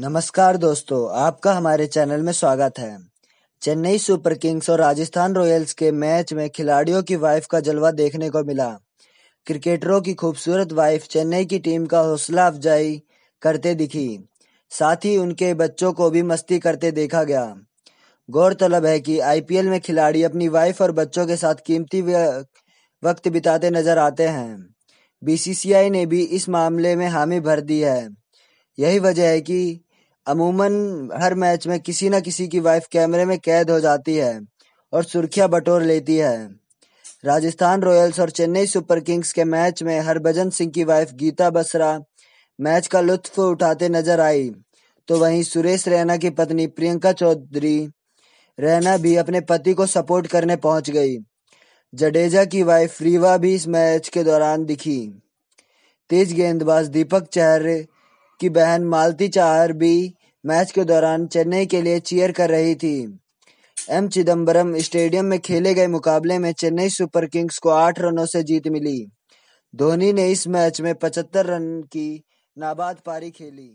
नमस्कार दोस्तों आपका हमारे चैनल में स्वागत है चेन्नई सुपर किंग्स और राजस्थान रॉयल्स के मैच में खिलाड़ियों की वाइफ का जलवा देखने को मिला क्रिकेटरों की खूबसूरत वाइफ चेन्नई की टीम का हौसला अफजाई करते दिखी साथ ही उनके बच्चों को भी मस्ती करते देखा गया गौरतलब है कि आईपीएल में खिलाड़ी अपनी वाइफ और बच्चों के साथ कीमती वक्त बिताते नजर आते हैं बीसीसीआई ने भी इस मामले में हामी भर दी है यही वजह है कि अमूमन हर मैच में किसी न किसी की वाइफ कैमरे में कैद हो जाती है और सुर्खियां बटोर लेती है राजस्थान रॉयल्स और चेन्नई सुपर किंग्स के मैच में हरभजन सिंह की वाइफ गीता बसरा मैच का लुत्फ उठाते नजर आई तो वहीं सुरेश रैना की पत्नी प्रियंका चौधरी रैना भी अपने पति को सपोर्ट करने पहुंच गई जडेजा की वाइफ रीवा भी इस मैच के दौरान दिखी तेज गेंदबाज दीपक चहर की बहन मालती चाहर भी मैच के दौरान चेन्नई के लिए चीयर कर रही थी एम चिदम्बरम स्टेडियम में खेले गए मुकाबले में चेन्नई सुपर किंग्स को आठ रनों से जीत मिली धोनी ने इस मैच में पचहत्तर रन की नाबाद पारी खेली